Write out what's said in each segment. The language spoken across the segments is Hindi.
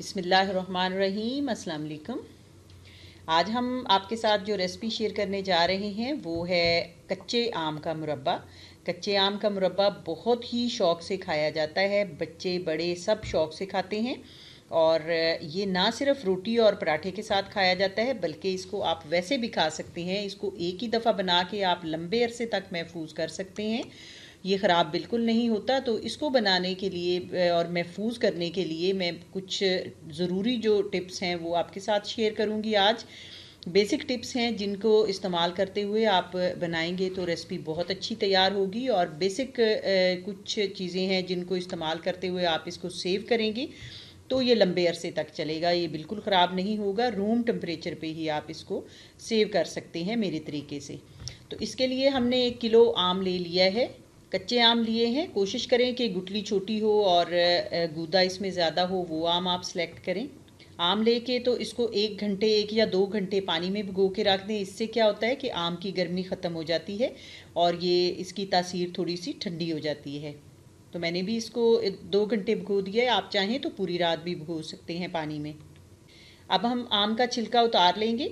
बिसमीम अलकुम आज हम आपके साथ जो रेसिपी शेयर करने जा रहे हैं वो है कच्चे आम का मुरबा कच्चे आम का मुरबा बहुत ही शौक़ से खाया जाता है बच्चे बड़े सब शौक़ से खाते हैं और ये ना सिर्फ रोटी और पराठे के साथ खाया जाता है बल्कि इसको आप वैसे भी खा सकते हैं इसको एक ही दफ़ा बना के आप लंबे अरसे तक महफूज कर सकते हैं ये ख़राब बिल्कुल नहीं होता तो इसको बनाने के लिए और महफूज करने के लिए मैं कुछ ज़रूरी जो टिप्स हैं वो आपके साथ शेयर करूँगी आज बेसिक टिप्स हैं जिनको इस्तेमाल करते हुए आप बनाएंगे तो रेसिपी बहुत अच्छी तैयार होगी और बेसिक कुछ चीज़ें हैं जिनको इस्तेमाल करते हुए आप इसको सेव करेंगी तो ये लंबे अरसे तक चलेगा ये बिल्कुल ख़राब नहीं होगा रूम टेम्परेचर पे ही आप इसको सेव कर सकते हैं मेरे तरीके से तो इसके लिए हमने एक किलो आम ले लिया है कच्चे आम लिए हैं कोशिश करें कि गुटली छोटी हो और गूदा इसमें ज़्यादा हो वो आम आप सेलेक्ट करें आम लेके तो इसको एक घंटे एक या दो घंटे पानी में भिगो के रख दें इससे क्या होता है कि आम की गर्मी ख़त्म हो जाती है और ये इसकी तासीर थोड़ी सी ठंडी हो जाती है तो मैंने भी इसको दो घंटे भिगो दिया है आप चाहें तो पूरी रात भी भिगो सकते हैं पानी में अब हम आम का छिलका उतार लेंगे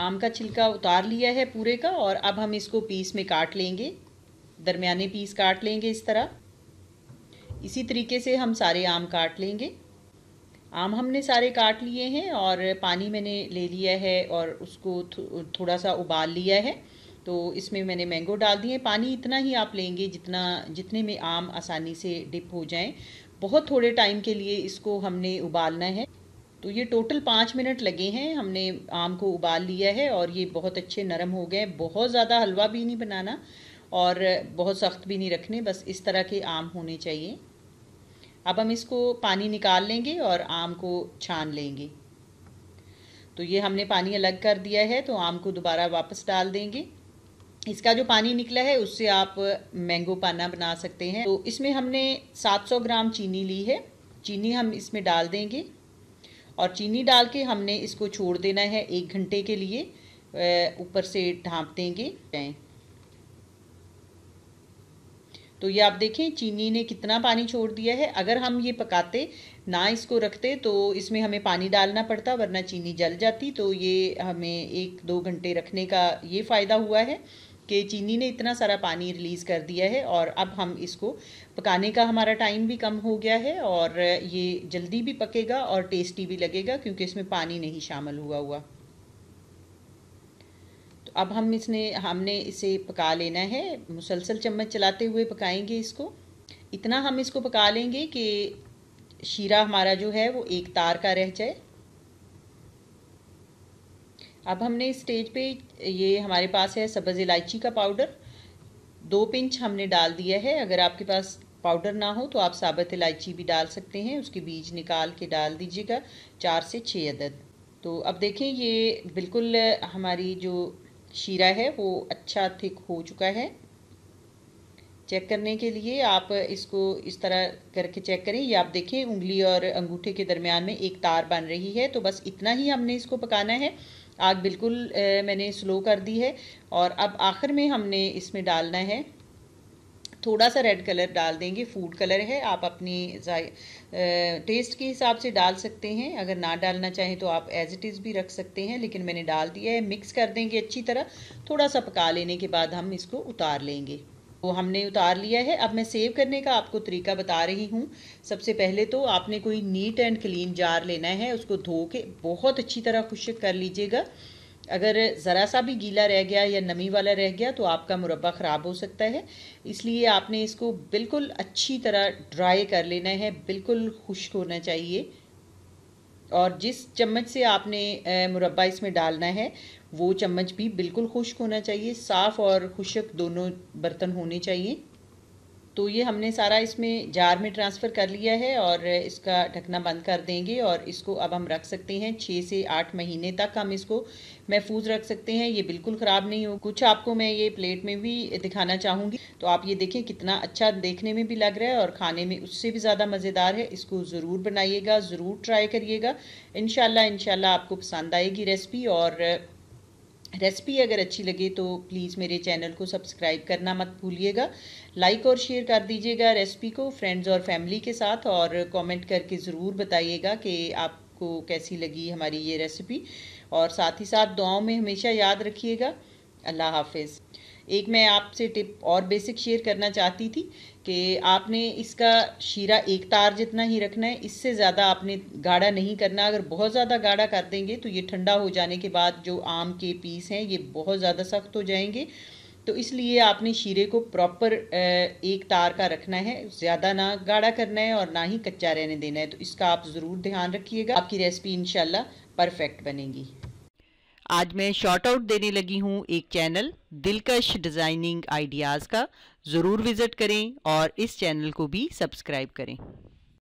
आम का छिलका उतार लिया है पूरे का और अब हम इसको पीस में काट लेंगे दरमियाने पीस काट लेंगे इस तरह इसी तरीके से हम सारे आम काट लेंगे आम हमने सारे काट लिए हैं और पानी मैंने ले लिया है और उसको थो, थोड़ा सा उबाल लिया है तो इसमें मैंने मैंगो डाल दिए पानी इतना ही आप लेंगे जितना जितने में आम आसानी से डिप हो जाएं बहुत थोड़े टाइम के लिए इसको हमने उबालना है तो ये टोटल पाँच मिनट लगे हैं हमने आम को उबाल लिया है और ये बहुत अच्छे नरम हो गए बहुत ज़्यादा हलवा भी नहीं बनाना और बहुत सख्त भी नहीं रखने बस इस तरह के आम होने चाहिए अब हम इसको पानी निकाल लेंगे और आम को छान लेंगे तो ये हमने पानी अलग कर दिया है तो आम को दोबारा वापस डाल देंगे इसका जो पानी निकला है उससे आप मैंगो पाना बना सकते हैं तो इसमें हमने 700 ग्राम चीनी ली है चीनी हम इसमें डाल देंगे और चीनी डाल के हमने इसको छोड़ देना है एक घंटे के लिए ऊपर से ढाँप देंगे तो ये आप देखें चीनी ने कितना पानी छोड़ दिया है अगर हम ये पकाते ना इसको रखते तो इसमें हमें पानी डालना पड़ता वरना चीनी जल जाती तो ये हमें एक दो घंटे रखने का ये फ़ायदा हुआ है कि चीनी ने इतना सारा पानी रिलीज़ कर दिया है और अब हम इसको पकाने का हमारा टाइम भी कम हो गया है और ये जल्दी भी पकेगा और टेस्टी भी लगेगा क्योंकि इसमें पानी नहीं शामिल हुआ हुआ तो अब हम इसने हमने इसे पका लेना है मुसलसल चम्मच चलाते हुए पकाएंगे इसको इतना हम इसको पका लेंगे कि शीरा हमारा जो है वो एक तार का रह जाए अब हमने इस स्टेज पे ये हमारे पास है सब्ज़ इलायची का पाउडर दो पिंच हमने डाल दिया है अगर आपके पास पाउडर ना हो तो आप साबत इलायची भी डाल सकते हैं उसके बीज निकाल के डाल दीजिएगा चार से छः अदद तो अब देखें ये बिल्कुल हमारी जो शीरा है वो अच्छा थिक हो चुका है चेक करने के लिए आप इसको इस तरह करके चेक करें या आप देखें उंगली और अंगूठे के दरमियान में एक तार बन रही है तो बस इतना ही हमने इसको पकाना है आग बिल्कुल मैंने स्लो कर दी है और अब आखिर में हमने इसमें डालना है थोड़ा सा रेड कलर डाल देंगे फूड कलर है आप अपनी टेस्ट के हिसाब से डाल सकते हैं अगर ना डालना चाहें तो आप एज इट इज़ भी रख सकते हैं लेकिन मैंने डाल दिया है मिक्स कर देंगे अच्छी तरह थोड़ा सा पका लेने के बाद हम इसको उतार लेंगे वो हमने उतार लिया है अब मैं सेव करने का आपको तरीका बता रही हूँ सबसे पहले तो आपने कोई नीट एंड क्लीन जार लेना है उसको धो के बहुत अच्छी तरह खुश कर लीजिएगा अगर ज़रा सा भी गीला रह गया या नमी वाला रह गया तो आपका मुरबा ख़राब हो सकता है इसलिए आपने इसको बिल्कुल अच्छी तरह ड्राई कर लेना है बिल्कुल खुश्क होना चाहिए और जिस चम्मच से आपने मुरब्बा इसमें डालना है वो चम्मच भी बिल्कुल खुश्क होना चाहिए साफ़ और खुशक दोनों बर्तन होने चाहिए तो ये हमने सारा इसमें जार में ट्रांसफ़र कर लिया है और इसका ढकना बंद कर देंगे और इसको अब हम रख सकते हैं छः से आठ महीने तक हम इसको महफूज रख सकते हैं ये बिल्कुल ख़राब नहीं हो कुछ आपको मैं ये प्लेट में भी दिखाना चाहूँगी तो आप ये देखें कितना अच्छा देखने में भी लग रहा है और खाने में उससे भी ज़्यादा मज़ेदार है इसको ज़रूर बनाइएगा ज़रूर ट्राई करिएगा इन शाला आपको पसंद आएगी रेसिपी और रेसिपी अगर अच्छी लगे तो प्लीज़ मेरे चैनल को सब्सक्राइब करना मत भूलिएगा लाइक और शेयर कर दीजिएगा रेसिपी को फ्रेंड्स और फैमिली के साथ और कमेंट करके ज़रूर बताइएगा कि आपको कैसी लगी हमारी ये रेसिपी और साथ ही साथ दुआओं में हमेशा याद रखिएगा अल्लाह हाफिज़ एक मैं आपसे टिप और बेसिक शेयर करना चाहती थी कि आपने इसका शीरा एक तार जितना ही रखना है इससे ज़्यादा आपने गाढ़ा नहीं करना अगर बहुत ज़्यादा गाढ़ा कर देंगे तो ये ठंडा हो जाने के बाद जो आम के पीस हैं ये बहुत ज़्यादा सख्त हो जाएंगे तो इसलिए आपने शीरे को प्रॉपर एक तार का रखना है ज़्यादा ना गाढ़ा करना है और ना ही कच्चा रहने देना है तो इसका आप ज़रूर ध्यान रखिएगा आपकी रेसिपी इन परफेक्ट बनेगी आज मैं शॉर्ट आउट देने लगी हूँ एक चैनल दिलकश डिज़ाइनिंग आइडियाज़ का ज़रूर विज़िट करें और इस चैनल को भी सब्सक्राइब करें